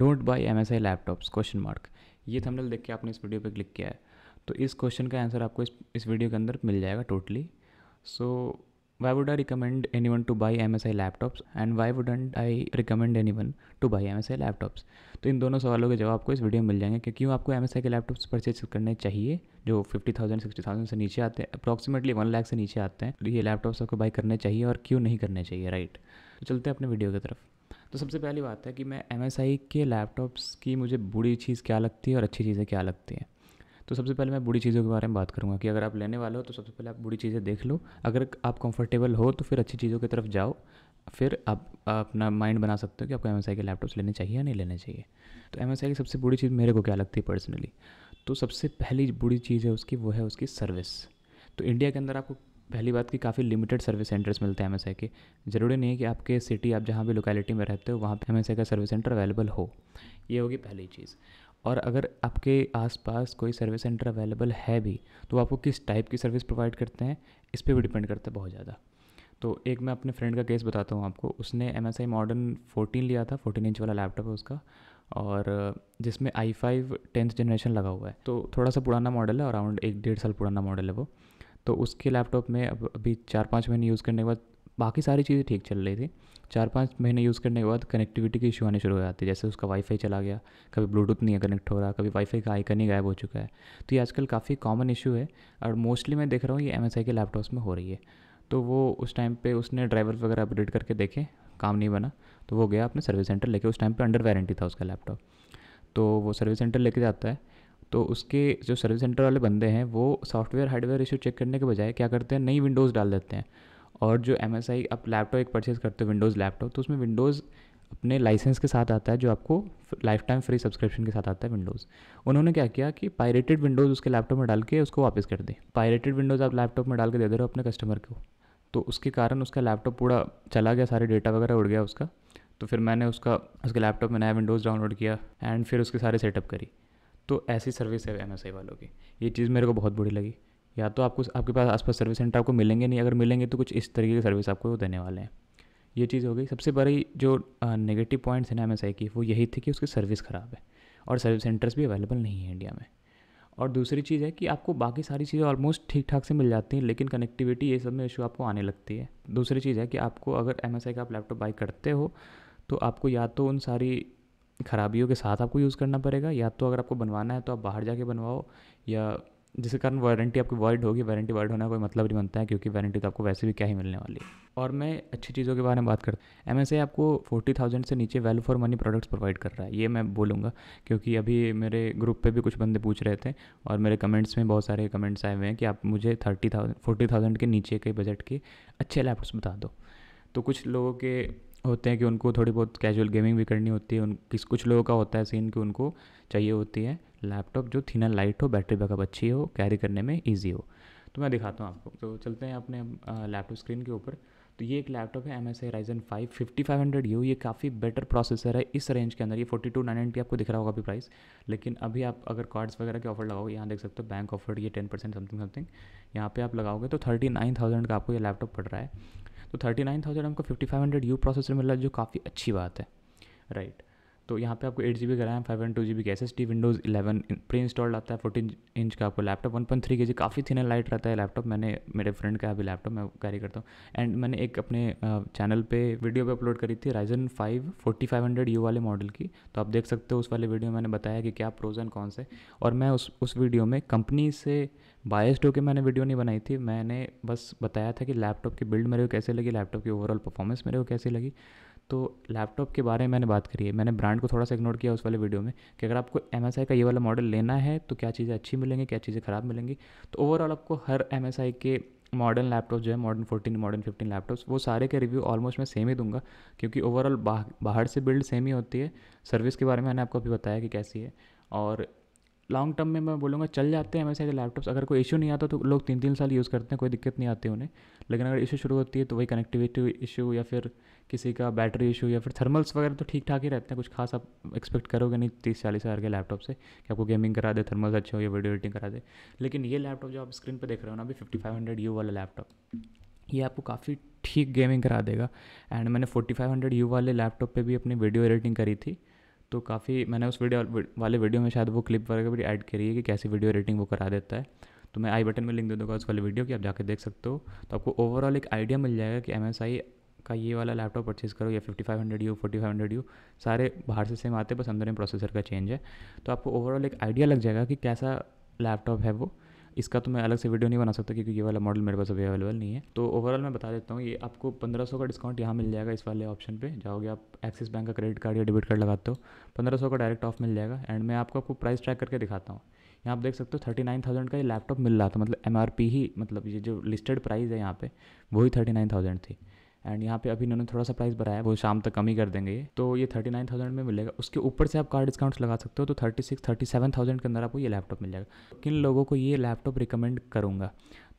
Don't buy M S I laptops question mark ये thumbnail देख के आपने इस वीडियो पे क्लिक किया है तो इस क्वेश्चन का आंसर आपको इस इस वीडियो के अंदर मिल जाएगा totally so why would I recommend anyone to buy M S I laptops and why wouldn't I recommend anyone to buy M S I laptops तो इन दोनों सवालों के जवाब आपको इस वीडियो में मिल जाएंगे कि क्यों आपको एम एस आई के लैपटॉप्स परचेज करने चाहिए जो फिफ्टी थाउजेंड सिक्सटी थाउजेंड से नीचे आते हैं अप्रॉक्सीमेटली वन लाख से नीचे आते हैं तो ये लैपटॉप्स आपको बाई करने चाहिए और क्यों नहीं करने चाहिए राइट right? तो चलते हैं अपने वीडियो की तरफ तो सबसे पहली बात है कि मैं एम के लैपटॉप्स की मुझे बुरी चीज़ क्या लगती है और अच्छी चीज़ें क्या लगती हैं तो सबसे पहले मैं बुरी चीज़ों के बारे में बात करूँगा कि अगर आप लेने वाले हो तो सबसे पहले आप बुरी चीज़ें देख लो अगर आप कंफर्टेबल हो तो फिर अच्छी चीज़ों की तरफ जाओ फिर आप अपना माइंड बना सकते हो कि आपको एम के लैपटॉप्स लेने चाहिए या नहीं लेने चाहिए तो एम की सबसे बुरी चीज़ मेरे को क्या लगती है पर्सनली तो सबसे पहली बुरी चीज़ है उसकी वो है उसकी सर्विस तो इंडिया के अंदर आपको पहली बात कि काफ़ी लिमिटेड सर्विस सेंटर्स मिलते हैं एम के ज़रूरी नहीं है कि आपके सिटी आप जहाँ भी लोकेलिटी में रहते हो वहाँ पर एम का सर्विस सेंटर अवेलेबल हो ये होगी पहली चीज़ और अगर आपके आसपास कोई सर्विस सेंटर अवेलेबल है भी तो आपको किस टाइप की सर्विस प्रोवाइड करते हैं इस पर भी डिपेंड करता है बहुत ज़्यादा तो एक मैं अपने फ्रेंड का केस बताता हूँ आपको उसने M S I Modern fourteen लिया था फोर्टीन इंच वाला लैपटॉप है उसका और जिसमें आई फाइव टेंथ जनरेशन लगा हुआ है तो थोड़ा सा पुराना मॉडल है अराउंड एक डेढ़ साल पुराना मॉडल है वो तो उसके लैपटॉप में अब अभी चार पाँच महीने यूज़ करने के बाद बाकी सारी चीज़ें ठीक चल रही थी चार पाँच महीने यूज़ करने के बाद कनेक्टिविटी के इशू आने शुरू हो जाते जैसे उसका वाईफाई चला गया कभी ब्लूटूथ नहीं है कनेक्ट हो रहा कभी वाईफाई का आइकन ही गायब हो चुका है तो ये आजकल काफ़ी कॉमन इशू है और मोस्टली मैं देख रहा हूँ ये एम के लैपटॉप्स में हो रही है तो वो उस टाइम पर उसने ड्राइवर वगैरह अपडेट करके देखे काम नहीं बना तो वो गया अपने सर्विस सेंटर लेके उस टाइम पर अंडर वारंटी था उसका लैपटॉप तो वो सर्विस सेंटर लेके जाता है तो उसके जो सर्विस सेंटर वाले बंदे हैं वो सॉफ्टवेयर हार्डवेयर इशू चेक करने के बजाय क्या करते हैं नई विंडोज़ डाल देते हैं और जो एम एस आई आप लैपटॉप एक परचेज़ करते हो विंडोज़ लैपटॉप तो उसमें विंडोज़ अपने लाइसेंस के साथ आता है जो आपको लाइफ टाइम फ्री सब्सक्रिप्शन के साथ आता है विंडोज़ उन्होंने क्या किया कि पायरेटेड विंडोज़ उसके लैपटॉप में डाल के उसको वापस कर दें पायरेटेड विंडोज़ आप लैपटॉप में डाल के दे दे रहे हो अपने कस्टमर को तो उसके कारण उसका लैपटॉप पूरा चला गया सारे डेटा वगैरह उड़ गया उसका तो फिर मैंने उसका उसके लैपटॉप में नया विंडोज़ डाउनलोड किया एंड फिर उसके सारे सेटअप करी तो ऐसी सर्विस है एम वालों की ये चीज़ मेरे को बहुत बुरी लगी या तो आपको आपके पास आसपास सर्विस सेंटर आपको मिलेंगे नहीं अगर मिलेंगे तो कुछ इस तरीके की सर्विस आपको देने वाले हैं ये चीज़ हो गई सबसे बड़ी जो नेगेटिव पॉइंट्स हैं ना एम की वो यही थी कि उसकी सर्विस ख़राब है और सर्विस सेंटर्स भी अवेलेबल नहीं है इंडिया में और दूसरी चीज़ है कि आपको बाकी सारी चीज़ें ऑलमोस्ट ठीक ठाक से मिल जाती हैं लेकिन कनेक्टिविटी ये सब में इशू आपको आने लगती है दूसरी चीज़ है कि आपको अगर एम का आप लैपटॉप बाई करते हो तो आपको या तो उन सारी खराबियों के साथ आपको यूज़ करना पड़ेगा या तो अगर आपको बनवाना है तो आप बाहर जाके बनवाओ या जिसके कारण वारंटी आपकी वर्ड होगी वारंटी वर्ड होना कोई मतलब नहीं बनता है क्योंकि वारंटी तो आपको वैसे भी क्या ही मिलने वाली है और मैं अच्छी चीज़ों के बारे में बात करता एम एस आपको फोर्टी थाउजेंड से नीचे value for money products provide कर रहा है ये मैं बोलूँगा क्योंकि अभी मेरे ग्रुप पे भी कुछ बंदे पूछ रहे थे और मेरे कमेंट्स में बहुत सारे कमेंट्स आए हुए हैं कि आप मुझे थर्टी थाउजेंड फोर्टी थाउजेंड के नीचे के बजट के अच्छे लैपटॉप्स बता दो तो कुछ लोगों के होते हैं कि उनको थोड़ी बहुत कैजुअल गेमिंग भी करनी होती है उन किस कुछ लोगों का होता है सीन कि उनको चाहिए होती है लैपटॉप जो थीना लाइट हो बैटरी बैकअप अच्छी हो कैरी करने में ईजी हो तो मैं दिखाता हूँ आपको तो चलते हैं अपने लैपटॉप स्क्रीन के ऊपर तो ये एक लैपटॉप है M S I Ryzen five fifty five hundred U ये काफ़ी बेटर प्रोसेसर है इस रेंज के अंदर ये फोर्टी टू नाइन नाइनटी आपको दिख रहा होगा अभी प्राइस लेकिन अभी आप अगर कार्ड्स वगैरह के ऑफर लगाओ यहाँ देख सकते हो बैंक ऑफर ये टेन परसेंट समथिंग समथिंग यहाँ पे आप लगाओगे तो थर्टी नाइन थाउजेंड का आपको ये लैपटॉप पड़ रहा है तो थर्टी नाइन थाउजेंड हमको fifty five hundred U processor मिल रहा है जो काफ़ी अच्छी बात है राइट right. तो यहाँ पे आपको एट जी बी का RAM five and two G B कैसे टी विंडोज़ इलेवन प्री इंस्टॉल्ड आता है फोर्टीन इंच का आपको लैपटॉप वन पॉइंट थ्री के जी काफ़ी थिन लाइट रहता है लैपटॉप मैंने मेरे फ्रेंड का अभी लैपटॉप मैं कैरी करता हूँ एंड मैंने एक अपने चैनल पे वीडियो पे अपलोड करी थी Ryzen five forty five hundred U वाले मॉडल की तो आप देख सकते हो उस वाले वीडियो में मैंने बताया कि क्या प्रोज एंड कौन से और मैं उस उस वीडियो में कंपनी से बायस्ड होकर मैंने वीडियो नहीं बनाई थी मैंने बस बताया था कि लैपटॉप की बिल्ड मेरे को कैसे लगी लैपटॉप की ओवरऑल परफॉर्मेंस मेरे को कैसे लगी तो लैपटॉप के बारे में मैंने बात करी है मैंने ब्रांड को थोड़ा सा इग्नोर किया उस वाले वीडियो में कि अगर आपको एम का ये वाला मॉडल लेना है तो क्या चीज़ें अच्छी मिलेंगी क्या चीज़ें ख़राब मिलेंगी तो ओवरऑल आपको हर एम के मॉडर्न लैपटॉप जो है Modern fourteen Modern fifteen laptops वो सारे के रिव्यू ऑलमोस्ट मैं सेम ही दूंगा क्योंकि ओवरऑल बाहर से बिल्ड सेम ही होती है सर्विस के बारे में मैंने आपको अभी बताया कि कैसी है और लॉन्ग टर्म में मैं बोलूँगा चल जाते हैं हमेशा के लैपटॉप्स अगर कोई इशू नहीं आता तो लोग तीन तीन साल यूज़ करते हैं कोई दिक्कत नहीं आती उन्हें लेकिन अगर इशू शुरू होती है तो वही कनेक्टिविटी इशू या फिर किसी का बैटरी इशू या फिर थर्मल्स वगैरह तो ठीक ठाक ही रहते हैं कुछ खास आप एक्सपेक्ट करोगे नहीं तीस चालीस हज़ार के लैपटॉप से कि आपको गेमिंग करा दे थर्मल्स अच्छे हो या वीडियो एडिटिंग करा दे लेकिन ये लैपटॉप जो आप स्क्रीन पर देख रहे हो ना अभी फिफ्टी फाइव हंड्रेड यू वाला लैपटॉप ये आपको काफ़ी ठीक गेमिंग करा देगा एंड मैंने फोर्टी फाइव हंड्रेड यू वाले लैपटॉप पर भी अपनी वीडियो एडिटिंग करी थी तो काफ़ी मैंने उस वीडियो वाले वीडियो में शायद वो क्लिप वगैरह भी ऐड करी है कि कैसी वीडियो एडिटिंग वो करा देता है तो मैं आई बटन में लिंक दे दूँगा उस वाले वीडियो की आप जाकर देख सकते हो तो आपको ओवरऑल एक आइडिया मिल जाएगा कि एम का ये वाला लैपटॉप परचेज़ करो या fifty five hundred U forty five hundred U सारे बाहर से सेम आते हैं बस अंदर में प्रोसेसर का चेंज है तो आपको ओवरऑल एक आइडिया लग जाएगा कि कैसा लैपटॉप है वो इसका तो मैं अलग से वीडियो नहीं बना सकता क्योंकि ये वाला मॉडल मेरे पास अभी अवेलेबल नहीं है तो ओवरऑल मैं बता देता हूँ ये आपको पंद्रह सौ का डिस्काउंट यहाँ मिल जाएगा इस वाले ऑप्शन पे जाओगे आप एक्सिस बैंक का क्रेडिट कार्ड या डेबिट कार्ड लगाते हो पंद्रह सौ का डायरेक्ट ऑफ मिल जाएगा एंड मैं आपको आपको प्राइस ट्रैक करके दिखाता हूँ यहाँ आप देख सकते हो थर्टी नाइन थाउजेंड का ये लैपटॉप मिल रहा था मतलब एम ही मतलब ये जो लिस्टेड प्राइस है यहाँ पे वही थर्टी नाइन थाउजेंड थी एंड यहाँ पे अभी इन्होंने थोड़ा सा प्राइस बढ़ाया वो शाम तक कम ही कर देंगे तो ये थर्टी नाइन थाउजेंड में मिलेगा उसके ऊपर से आप कार डिस्काउंट्स लगा सकते हो तो thirty six thirty seven thousand के अंदर आपको ये लैपटॉप मिल जाएगा किन लोगों को ये लैपटॉप रिकमेंड करूँगा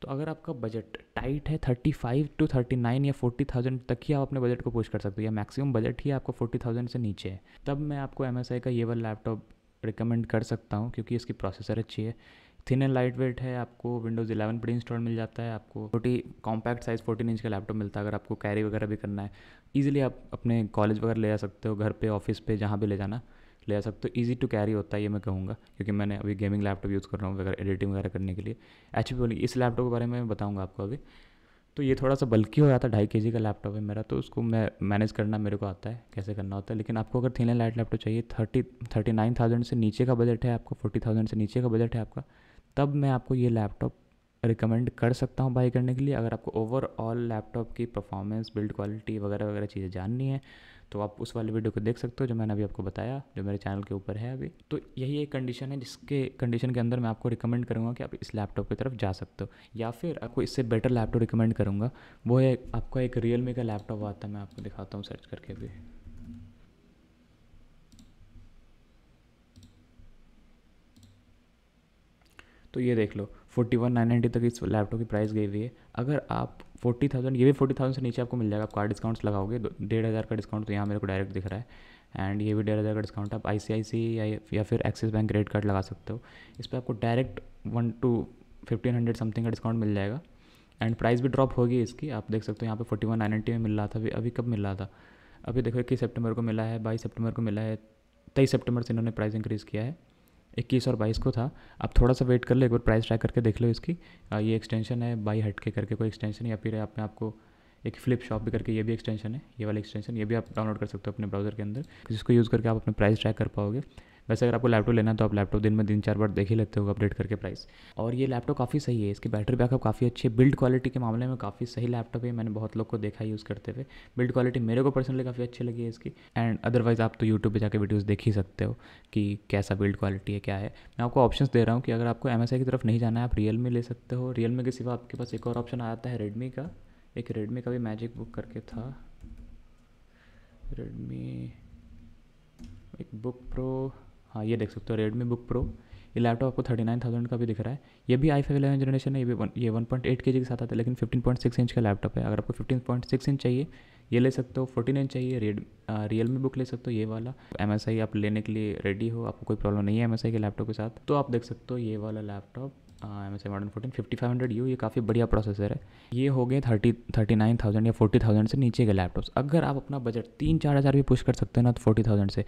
तो अगर आपका बजट टाइट है thirty five to thirty nine या फोर्टी थाउजेंड तक ही आप अपने बजट को पुश कर सकते हो या मैक्सिमम बजट ही आपको फोर्टी थाउजेंड से नीचे है तब मैं आपको एम का ये वाला लैपटॉप रिकमेंड कर सकता हूँ क्योंकि इसकी प्रोसेसर अच्छी है थिन एंड लाइट वेट है आपको विंडोज़ 11 प्री इंस्टॉल मिल जाता है आपको छोटी कॉम्पैक्ट साइज़ 14 इंच का लैपटॉप मिलता है अगर आपको कैरी वगैरह भी करना है ईजिली आप अपने कॉलेज वगैरह ले जा सकते हो घर पे ऑफिस पे जहाँ भी ले जाना ले जा सकते हो ईजी टू कैरी होता है ये मैं कहूँगा क्योंकि मैंने अभी गेमिंग लैपटॉप यूज़ कर रहा हूँ वगैरह एडिटिंग वगैरह करने के लिए एच पी इस लैपटॉप के बारे में मैं बताऊँगा आपको अभी तो ये थोड़ा सा बल्कि हो जाता है ढाई के का लैपटॉप है मेरा तो उसको मैं मैनेज करना मेरे को आता है कैसे करना होता है लेकिन आपको अगर थीन लाइट लैपटॉप चाहिए थर्टी थर्टी नाइन थाउजेंड से नीचे का बजट है आपका फोर्टी थाउजेंड से नीचे का बजट है आपका तब मैं आपको ये लैपटॉप रिकमेंड कर सकता हूँ बाई करने के लिए अगर आपको ओवरऑल लैपटॉप की परफॉर्मेंस बिल्ड क्वालिटी वगैरह वगैरह चीज़ें जाननी है तो आप उस वाले वीडियो को देख सकते हो जो मैंने अभी आपको बताया जो मेरे चैनल के ऊपर है अभी तो यही एक कंडीशन है जिसके कंडीशन के अंदर मैं आपको रिकमेंड करूँगा कि आप इस लैपटॉप की तरफ जा सकते हो या फिर आपको इससे बेटर लैपटॉप रिकमेंड करूँगा वो है आपका एक रियल का लैपटॉप आता है मैं आपको दिखाता हूँ सर्च करके भी तो ये देख लो फोर्टी वन नाइन नाइन्टी तक इस लैपटॉप की प्राइस गई हुई है अगर आप फोर्टी थाउजेंड ये भी फोर्टी थाउजेंड से नीचे आपको मिल जाएगा आप कार्ड डिस्काउंट्स लगाओगे डेढ़ हज़ार का डिस्काउंट तो यहाँ मेरे को डायरेक्ट दिख रहा है एंड ये भी डेढ़ हज़ार का डिस्काउंट आप आई आई या फिर एक्सिस बैंक क्रेडिट कार्ड लगा सकते हो इस पर आपको direct one two fifteen hundred something का डिस्काउंट मिल जाएगा एंड प्राइस भी ड्रॉप होगी इसकी आप देख सकते हो यहाँ पे फोर्टी वन नाइन्टी में मिल रहा था अभी अभी कब मिल रहा था अभी देखो इक्कीस सितंबर को मिला है बाईस सितंबर को मिला है तेईस सितंबर से इन्होंने प्राइस इंक्रीज़ किया है इक्कीस और बाईस को था आप थोड़ा सा वेट कर लो एक बार प्राइस ट्राई करके देख लो इसकी आ, ये एक्सटेंशन है बाई हट के करके कोई एक्सटेंशन या फिर आपने आपको एक फ्लिप शॉप भी करके ये भी एक्सटेंशन है ये वाला एक्सटेंशन ये भी आप डाउनलोड कर सकते हो अपने ब्राउज़र के अंदर जिसको यूज़ करके आप अपने प्राइस ट्रैक कर पाओगे वैसे अगर आपको लैपटॉप लेना है तो आप लैपटॉप दिन में तीन चार बार देख ही लेते हो अपडेट करके प्राइस और ये लैपटॉप काफ़ी सही है इसकी बैटरी बैकअप काफ़ी अच्छी है बिल्ड क्वालिटी के मामले में काफ़ी सही लैपटॉप है मैंने बहुत लोग को देखा यूज़ करते हुए बिल्ड क्वालिटी मेरे को पर्सनली काफ़ी अच्छी लगी है इसकी एंड अदरवाइज़ आप तो यूट्यूब पर जाकर वीडियोज़ देख ही सकते हो कि कैसा बिल्ड क्वालिटी है क्या है मैं आपको ऑप्शन दे रहा हूँ कि अगर आपको एम की तरफ नहीं जाना है आप रियल ले सकते हो रियल के सिवा आपके पास एक और ऑप्शन आ जाता है रेडमी का एक रेडमी का भी मैजिक बुक करके था रेडमी एक बुक प्रो हाँ ये देख सकते हो रेडमी बुक प्रो ये लैपटॉप आपको थर्टी नाइन थाउजेंड का भी दिख रहा है ये भी आई फाइव इलेवन जनरेशन है ये भी ये वन पॉइंट एट के जी के साथ आता है लेकिन फिफ्टीन पॉइंट सिक्स इंच का लैपटॉप है अगर आपको फिफ्टीन पॉइंट सिक्स इंच चाहिए ये ले सकते हो फोर्टीन इंच चाहिए रेड रियल मी बुक ले सकते हो ये वाला एम एस आई आप लेने के लिए रेडी हो आपको कोई प्रॉब्लम नहीं है एम एस आई के लैपटॉप के साथ तो आप देख सकते हो ये वाला laptop M S M modern fourteen fifty five hundred U ये काफ़ी बढ़िया प्रोसेसर है ये हो गए थर्टी थर्टी नाइन थाउजेंड या फोर्टी थाउजेंड से नीचे के लैपटॉप्स अगर आप अपना बजट तीन चार हज़ार भी पुश कर सकते हो ना तो फोर्टी थाउजेंड से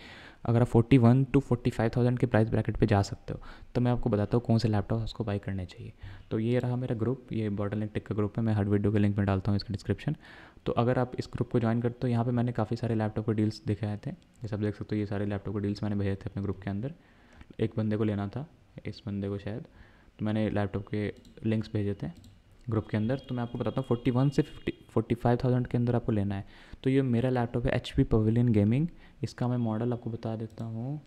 अगर आप forty one two forty five thousand के प्राइस ब्रैकेट पर जा सकते हो तो मैं आपको बताता हूँ कौन से लैपटॉप उसको बाई करने चाहिए तो ये रहा मेरा ग्रुप ये बॉटल लिंक टिक का ग्रुप है मैं हर वीडियो के लिंक में डालता हूँ इसका डिस्क्रिप्शन तो अगर आप इस ग्रुप को ज्वाइन करते हो यहाँ पर मैंने काफ़ी सारे लैपटॉप के डील्स दिखाए थे ये सब देख सकते हो ये सारे लैपटॉप के डील्स मैंने भेजे थे अपने ग्रुप के अंदर एक बंदे को लेना था इस बंदे को शायद तो मैंने लैपटॉप के लिंक्स भेजे थे ग्रुप के अंदर तो मैं आपको बताता हूँ फोर्टी वन से फिफ्टी फोर्टी फाइव थाउजेंड के अंदर आपको लेना है तो ये मेरा लैपटॉप है एच पी पवेलियन गेमिंग इसका मैं मॉडल आपको बता देता हूँ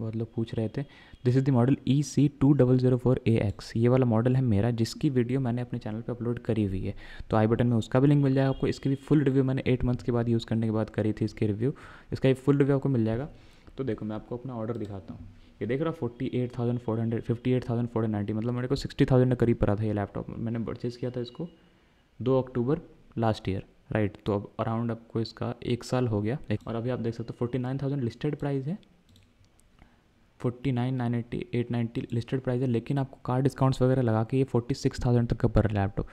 बहुत लोग पूछ रहे थे this is the model E C two double zero four A X ये वाला मॉडल है मेरा जिसकी वीडियो मैंने अपने चैनल पे अपलोड करी हुई है तो आई बटन में उसका भी लिंक मिल जाएगा आपको इसकी भी फुल रिव्यू मैंने एट मंथ्स के बाद यूज़ करने के बाद करी थी इसकी रिव्यू इसका भी फुल रिव्यू आपको मिल जाएगा तो देखो मैं आपको अपना ऑर्डर दिखाता हूँ ये देख रहा forty eight thousand four hundred fifty eight thousand four ninety मतलब मेरे को सिक्सटी थाउजेंड के करीब पड़ा था ये लैपटॉप मैंने परचेज़ किया था इसको दो अक्टूबर लास्ट ईयर राइट तो अब अराउंड आपको इसका एक साल हो गया और अभी आप देख सकते हो forty nine thousand listed price है forty nine nine eighty eight ninety listed price है लेकिन आपको कार डिस्काउंट्स वगैरह लगा के ये फोर्टी सिक्स थाउजेंड तक का पड़ रहा है लैपटॉप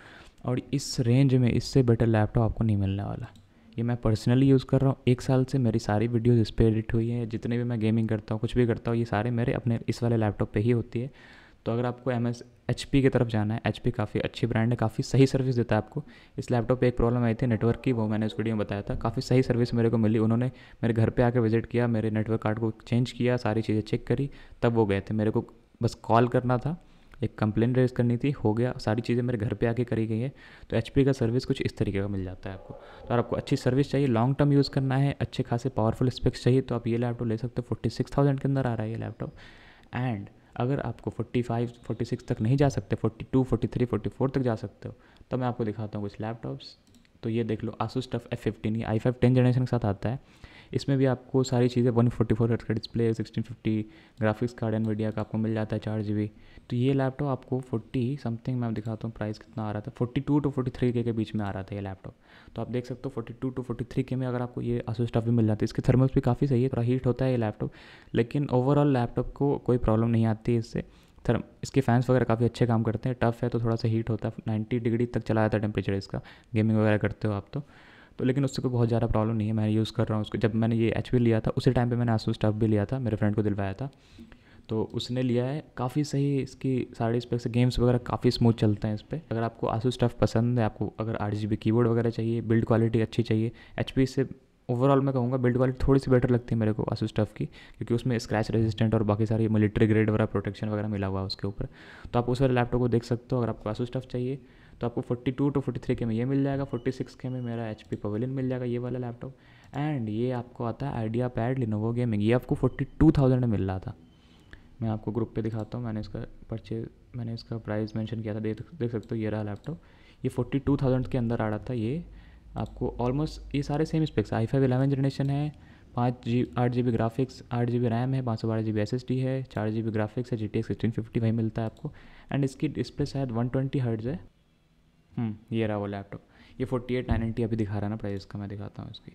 और इस रेंज में इससे बेटर लैपटॉप आपको नहीं मिलने वाला ये मैं पर्सनली यूज़ कर रहा हूँ एक साल से मेरी सारी वीडियोज़ इस पर एडिट हुई हैं जितने भी मैं गेमिंग करता हूँ कुछ भी करता हूँ ये सारे मेरे अपने इस वाले लैपटॉप पर ही होती है तो अगर आपको एम एस एच पी की तरफ जाना है एच पी काफ़ी अच्छी ब्रांड है काफ़ी सही सर्विस देता है आपको इस लैपटॉप पे एक प्रॉब्लम आई थी नेटवर्क की वो मैंने उस वीडियो में बताया था काफ़ी सही सर्विस मेरे को मिली उन्होंने मेरे घर पे आकर विजिट किया मेरे नेटवर्क कार्ड को चेंज किया सारी चीज़ें चेक करी तब वो गए थे मेरे को बस कॉल करना था एक कंप्लेन रेज करनी थी हो गया सारी चीज़ें मेरे घर पे आके करी गई है तो एच का सर्विस कुछ इस तरीके का मिल जाता है आपको तो अगर आपको अच्छी सर्विस चाहिए लॉन्ग टर्म यूज़ करना है अच्छे खासे पावरफुल स्पेक्स चाहिए तो आप ये लैपटॉप ले सकते हो फोर्टी सिक्स थाउजेंड के अंदर आ रहा है ये लैपटॉप एंड अगर आपको 45, 46 तक नहीं जा सकते 42, 43, 44 तक जा सकते हो तो मैं आपको दिखाता हूँ कुछ लैपटॉप्स तो ये देख लो आसूस टफ एफ फिफ्टीन ये आई फाइव टेन जनरेशन के साथ आता है इसमें भी आपको सारी चीज़ें वन फोर्टी फोर का display sixteen fifty graphics card Nvidia का आपको मिल जाता है चार जी बी तो ये लैपटॉप आपको फोर्टी समथिंग मैं दिखाता हूँ प्राइस कितना आ रहा था forty two two forty three के बीच में आ रहा था ये लैपटॉप तो आप देख सकते हो forty two two forty three के में अगर आपको ये आसूस स्टफ भी मिल जाता है इसके थर्मल्स भी काफ़ी सही है थोड़ा हीट होता है ये लैपटॉप लेकिन ओवरऑल लैपटॉप को कोई प्रॉब्लम नहीं आती इससे थर्म इसके फैंस वगैरह काफ़ी अच्छे काम करते हैं टफ़ है तो थोड़ा सा हीट होता है नाइन्टी डिग्री तक चला जाता है टेम्परेचर इसका गेमिंग वगैरह करते हो आप तो तो लेकिन उससे कोई बहुत ज़्यादा प्रॉब्लम नहीं है मैं यूज़ कर रहा हूँ उसको जब मैंने ये एच लिया था उसी टाइम पर मैंने आसूस टफ भी लिया था मेरे फ्रेंड को दिलवाया था तो उसने लिया है काफ़ी सही इसकी सारे पर गेम्स वगैरह काफ़ी स्मूथ चलते हैं इस पर अगर आपको आसू स्टफ पसंद है आपको अगर आठ जी बी कीबोर्ड वगैरह चाहिए बिल्ड क्वालिटी अच्छी चाहिए एच से ओवरऑल मैं कहूँगा बिल्ड क्वालिटी थोड़ी सी बेटर लगती है मेरे को आसू स्टफ की क्योंकि उसमें स्क्रैच रेजिस्टेंट और बाकी सारी मिलिट्री ग्रेड वगैरह प्रोटेक्शन वगैरह मिला हुआ है उसके ऊपर तो आप उस वाले लैपटॉप को देख सकते हो अगर आपको आसू स्टफ चाहिए तो आपको 42 टू 43 के में ये मिल जाएगा 46 के में मेरा एच पी पवेलियन मिल जाएगा ये वाला लैपटॉप एंड ये आपको आता है आइडिया पैड लिनोवो गेमिंग ये आपको 42,000 में मिल रहा था मैं आपको ग्रुप पे दिखाता हूँ मैंने इसका परचेज मैंने इसका प्राइस मेंशन किया था देख देख सकते हो ये रहा लैपटॉप ये फोर्टी के अंदर आ रहा था ये आपको ऑलमोस्ट ये सारे same specs I five eleven generation है पाँच जी आठ जी बी ग्राफिक्स आठ जी बी रैम है पाँच सौ बारह G B S S D है चार जी बी ग्राफिक्स है G T X sixteen fifty वही मिलता है आपको एंड इसकी डिस्प्ले शायद वन ट्वेंटी हर्ट्स है हम्म, ये रहा वो लैपटॉप ये फोर्टी एट नाइन एंटी अभी दिखा रहा है ना प्राइस का मैं दिखाता हूँ इसकी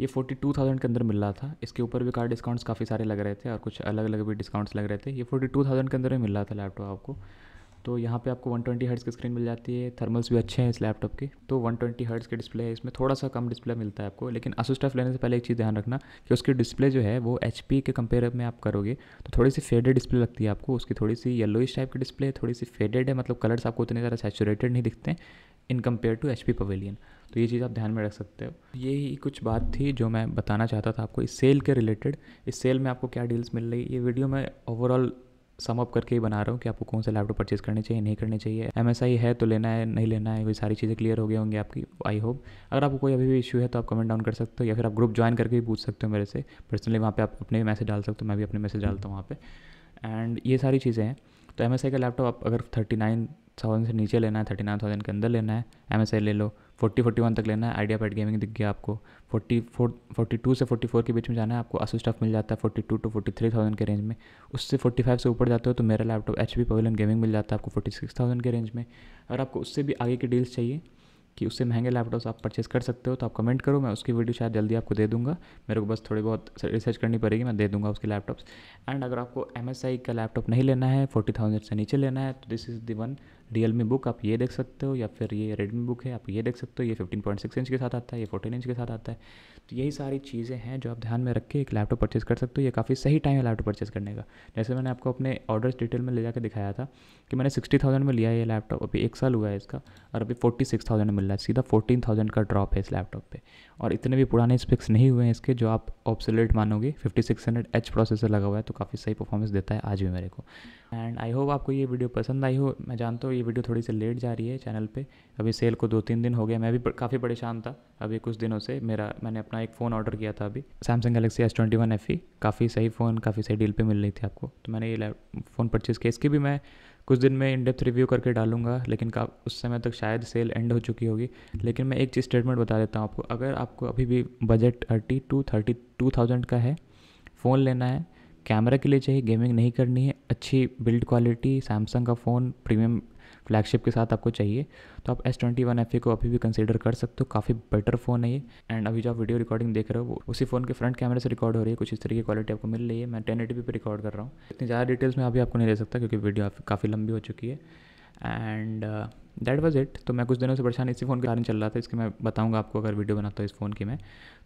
ये फोर्टी टू थाउजेंड के अंदर मिल रहा था इसके ऊपर भी कार्ड डिस्काउंट्स काफ़ी सारे लग रहे थे और कुछ अलग अलग भी डिस्काउंट्स लग रहे थे ये फोर्टी टू थाउजेंड के अंदर ही मिल रहा था लैपटॉप आपको तो यहाँ पे आपको 120 ट्वेंटी हर्ट्स की स्क्रीन मिल जाती है थर्मल्स भी अच्छे हैं इस लैपटॉप के तो 120 ट्वेंटी हर्ट्स के डिस्प्ले है इसमें थोड़ा सा कम डिस्प्ले मिलता है आपको लेकिन असुस्टफ लेने से पहले एक चीज़ ध्यान रखना कि उसकी डिस्प्ले जो है वो एच के कंपेयर में आप करोगे तो थोड़ी सी फेडेड डिस्प्ले लगती है आपको उसकी थोड़ी सी येलोइश टाइप की डिस्प्ले है थोड़ी सी फेडेड है मतलब कलर्स आपको उतने ज़्यादा सेचुरेटेड नहीं दिखते हैं in compare to H P Pavilion तो ये चीज़ आप ध्यान में रख सकते हो यही कुछ बात थी जो मैं बताना चाहता था आपको इस सेल के रिलेटेड इस सेल में आपको क्या डील्स मिल रही ये वीडियो में ओवरऑल सम अप करके ही बना रहा हूँ कि आपको कौन सा लैपटॉप परचेज करने चाहिए नहीं करने चाहिए एम है तो लेना है नहीं लेना है वही सारी चीज़ें क्लियर हो गई होंगी आपकी आई होप अगर आपको कोई अभी भी इशू है तो आप कमेंट डाउन कर सकते हो या फिर आप ग्रुप ज्वाइन करके भी पूछ सकते हो मेरे से पर्सनली वहाँ पर आप अपने मैसेज डाल सकते हो मैं भी अपने मैसेज डालता हूँ वहाँ पर एंड ये सारी चीज़ें हैं तो एम का लैपटॉप आप अगर थर्टी नाइन थाउजेंड से नीचे लेना है थर्टी नाइन थाउजेंड के अंदर लेना है एम एस आई ले लो फोर्टी फोर्टी वन तक लेना है आइडिया पैड गेमिंग दिख गया आपको फोर्टी फोर फोर्टी टू से फोर्टी फोर के बीच में जाना है आपको असू स्टफ मिल जाता है forty two two forty three thousand के रेंज में उससे फोर्टी फाइव से ऊपर जाते हो तो मेरा laptop H P Pavilion gaming मिल जाता है आपको फोर्टी सिक्स थाउजेंड के रेंज में अगर आपको उससे भी आगे की डील्स चाहिए कि उससे महंगे लैपटॉप्स आप परचेज़ कर सकते हो तो आप कमेंट करो मैं उसकी वीडियो शायद जल्दी आपको दे दूंगा मेरे को बस थोड़ी बहुत रिसर्च करनी पड़ेगी मैं दे दूंगा उसके लैपटॉप्स एंड अगर आपको एम का लैपटॉप नहीं लेना है फोर्टी थाउजेंड से नीचे लेना है तो this is the one Realme book आप ये देख सकते हो या फिर ये रेडमी बुक है आप ये देख सकते हो ये 15.6 इंच के साथ आता है ये 14 इंच के साथ आता है तो यही सारी चीज़ें हैं जो आप ध्यान में रख के एक लैपटॉप परचेज़ कर सकते हो ये काफ़ी सही टाइम है लैपटॉप परचेज़ करने का जैसे मैंने आपको अपने ऑर्डर्स डिटेल में ले जाकर दिखाया था कि मैंने सिक्सटी थाउजेंड में लिया है ये लैपटॉप अभी एक साल हुआ है इसका और अभी फोर्टी सिक्स थाउजेंड में मिल रहा है सीधा फोर्टीन थाउजेंड का ड्रॉप है इस लैपटॉप पर और इतने भी पुराने स्पेक्स नहीं हुए हैं इसके जो आप ऑप्सलेट मानोगे fifty six hundred H processor लगा हुआ है तो काफ़ी सही परफॉर्मेंस देता है आज भी मेरे को एंड आई होप आपको ये वीडियो पसंद आई हो मैं जानता हूँ ये वीडियो थोड़ी सी लेट जा रही है चैनल पे अभी सेल को दो तीन दिन हो गया मैं भी काफ़ी परेशान था अभी कुछ दिनों से मेरा मैंने अपना एक फ़ोन ऑर्डर किया था अभी Samsung Galaxy S twenty one F E काफ़ी सही फ़ोन काफ़ी सही डील पे मिल रही थी आपको तो मैंने ये फ़ोन परचेज़ किया इसकी भी मैं कुछ दिन में इनडेप्थ रिव्यू करके डालूंगा लेकिन का उस समय तक शायद सेल एंड हो चुकी होगी लेकिन मैं एक चीज़ स्टेटमेंट बता देता हूँ आपको अगर आपको अभी भी budget thirty two thirty two thousand का है फ़ोन लेना है कैमरा के लिए चाहिए गेमिंग नहीं करनी है अच्छी बिल्ड क्वालिटी सैमसंग का फ़ोन प्रीमियम फ्लैगशिप के साथ आपको चाहिए तो आप एस ट्वेंटी वन एफ को अभी भी कंसिडर कर सकते हो काफ़ी बेटर फ़ोन है ये एंड अभी जो आप वीडियो रिकॉर्डिंग देख रहे हो वो उसी फ़ोन के फ्रंट कैमरे से रिकॉर्ड हो रही है कुछ इस तरीके की क्वालिटी आपको मिल रही है मैं टेन एटी पे रिकॉर्ड कर रहा हूँ इतनी ज़्यादा डिटेल्स में अभी आपको नहीं दे सकता क्योंकि वीडियो काफ़ी लंबी हो चुकी है एंड दैट वॉज इट तो मैं कुछ दिनों से परेशान इसी फ़ोन के कारण चल रहा था इसके मैं बताऊँगा आपको अगर वीडियो बनाता हूँ इस फ़ोन की मैं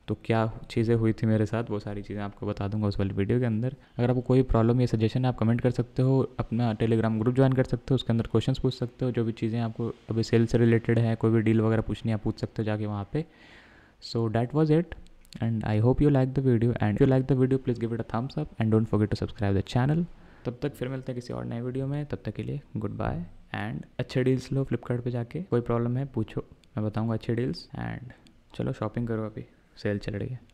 तो क्या चीज़ें हुई थी मेरे साथ वो सारी चीज़ें आपको बता दूंगा उस वाली वीडियो के अंदर अगर आपको कोई प्रॉब्लम या सजेशन है आप कमेंट कर सकते हो अपना टेलीग्राम ग्रुप ज्वाइन कर सकते हो उसके अंदर क्वेश्चंस पूछ सकते हो जो भी चीज़ें आपको अभी सेल्स से रिलेटेड है कोई भी डील वगैरह पूछनी आप पूछ सकते हो जाके वहाँ पर so that was it and I hope you like the video and you like the video please give it a thumbs up and don't don't to subscribe the channel तब तक फिर मिलते हैं किसी और नए वीडियो में तब तक के लिए गुड बाय एंड अच्छे डील्स लो फ्लिपकार्ट जाके कोई प्रॉब्लम है पूछो मैं बताऊँगा अच्छे डील्स एंड चलो शॉपिंग करो अभी सेल चल रही है